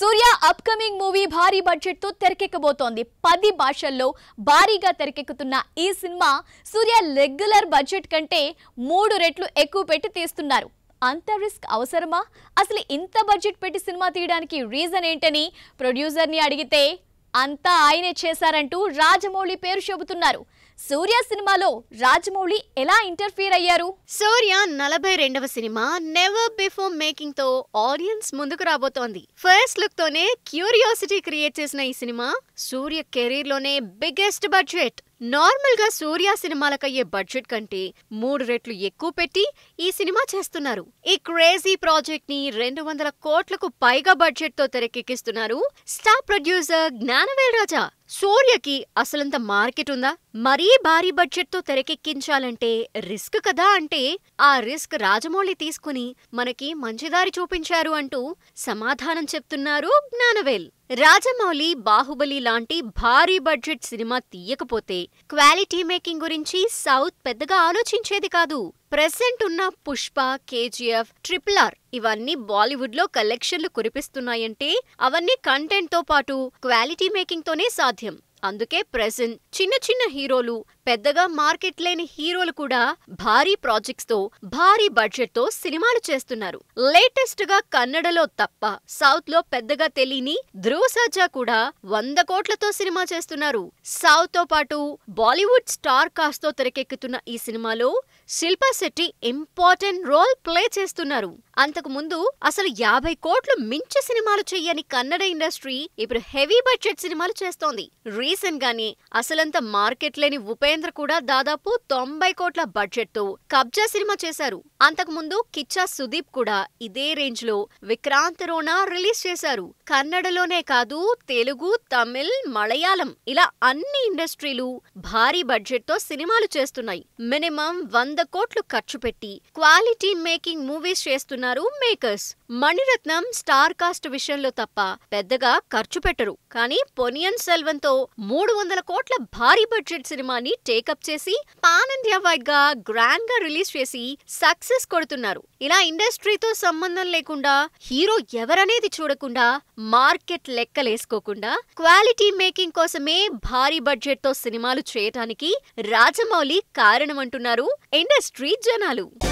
సూర్య upcoming movie భారీ budget తో తెరకెక్కబోతోంది పది భాషల్లో భారీగా తెరకెక్కుతున్న ఈ సినిమా సూర్య రెగ్యులర్ బడ్జెట్ కంటే మూడు రెట్లు ఎక్కువ పెట్టి తీస్తున్నారు అంత రిస్క్ అవసరమా అసలు ఇంత బడ్జెట్ పెట్టి సినిమా తీయడానికి రీజన్ ఏంటని ప్రొడ్యూసర్ని అడిగితే అంతా ఆయనే చేశారంటూ రాజమౌళి పేరు చెబుతున్నారు సూర్య సినిమాలో రాజమౌళి ఎలా ఇంటర్ఫియర్ అయ్యారు సూర్య నలభై రెండవ సినిమా నెవర్ బిఫోర్ మేకింగ్ తో ఆడియన్స్ ముందుకు రాబోతోంది ఫస్ట్ లుక్ తోనే క్యూరియాసిటీ క్రియేట్ చేసిన ఈ సినిమా సూర్య కెరీర్ లోనే బిగ్గెస్ట్ బడ్జెట్ నార్మల్గా సూర్య సినిమాలకయ్యే బడ్జెట్ కంటే మూడు రెట్లు ఎక్కువ పెట్టి ఈ సినిమా చేస్తున్నారు ఈ క్రేజీ ప్రాజెక్ట్ ని రెండు వందల కోట్లకు పైగా బడ్జెట్ తో తెరకెక్కిస్తున్నారు స్టార్ ప్రొడ్యూసర్ జ్ఞానవేల్ రాజా సూర్యకి అసలంత మార్కెట్ ఉందా మరీ భారీ బడ్జెట్ తో తెరకెక్కించాలంటే రిస్క్ కదా అంటే ఆ రిస్క్ రాజమౌళి తీసుకుని మనకి మంచిదారి చూపించారు అంటూ సమాధానం చెప్తున్నారు జ్ఞానవేల్ రాజమౌళి బాహుబలి లాంటి భారీ బడ్జెట్ సినిమా తీయకపోతే క్వాలిటీ మేకింగ్ గురించి సౌత్ పెద్దగా ఆలోచించేది కాదు ప్రెసెంట్ ఉన్న పుష్ప కేజీఎఫ్ ట్రిపుల్ ఆర్ ఇవన్నీ బాలీవుడ్ లో కలెక్షన్లు కురిపిస్తున్నాయంటే అవన్నీ కంటెంట్ తో పాటు క్వాలిటీ మేకింగ్ తోనే సాధ్యం అందుకే ప్రెసెంట్ చిన్న చిన్న హీరోలు పెద్దగా మార్కెట్ లేని హీరోలు కూడా భారీ ప్రాజెక్ట్స్ తో భారీ బడ్జెట్ తో సినిమాలు చేస్తున్నారు లేటెస్ట్ గా కన్నడలో తప్ప సౌత్ లో పెద్దగా తెలియని ధ్రువ సజ్జా కూడా వంద కోట్లతో సినిమా చేస్తున్నారు సౌత్ తో పాటు బాలీవుడ్ స్టార్ కాస్ట్ తో తెరకెక్కుతున్న ఈ సినిమాలో Shilpa Shetty important role play చేస్తున్నారు అంతకు ముందు అసలు యాభై కోట్లు మించి సినిమాలు చెయ్యని కన్నడ ఇండస్ట్రీ ఇప్పుడు హెవీ బడ్జెట్ సినిమాలు చేస్తోంది రీసెంట్ గానే అసలంత మార్కెట్ లేని ఉపేంద్ర కూడా దాదాపు తొంభై కోట్ల బడ్జెట్ తో కబ్జా సినిమా చేశారు అంతకు ముందు కిచ్చా సుదీప్ కూడా ఇదే రేంజ్ లో విక్రాంత్ రోనా రిలీజ్ చేశారు కన్నడలోనే కాదు తెలుగు తమిళ్ మలయాళం ఇలా అన్ని ఇండస్ట్రీలు భారీ బడ్జెట్ తో సినిమాలు చేస్తున్నాయి మినిమం వంద కోట్లు ఖర్చు పెట్టి క్వాలిటీ మేకింగ్ మూవీస్ చేస్తున్నారు మేకర్స్ మణిరత్నం స్టార్ కాస్ట్ విషయంలో తప్ప పెద్దగా ఖర్చు పెట్టరు కానీ పొనియన్ సెల్వంతో మూడు వందల కోట్ల భారీ బడ్జెట్ సినిమాని టేకప్ చేసి పాన్ ఇండియా వైడ్ గా గ్రాండ్ గా రిలీజ్ చేసి సక్సెస్ కొడుతున్నారు ఇలా ఇండస్ట్రీతో సంబంధం లేకుండా హీరో ఎవరనేది చూడకుండా మార్కెట్ లెక్కలేసుకోకుండా క్వాలిటీ మేకింగ్ కోసమే భారీ బడ్జెట్ తో సినిమాలు చేయటానికి రాజమౌళి కారణమంటున్నారు ఇండస్ట్రీ జనాలు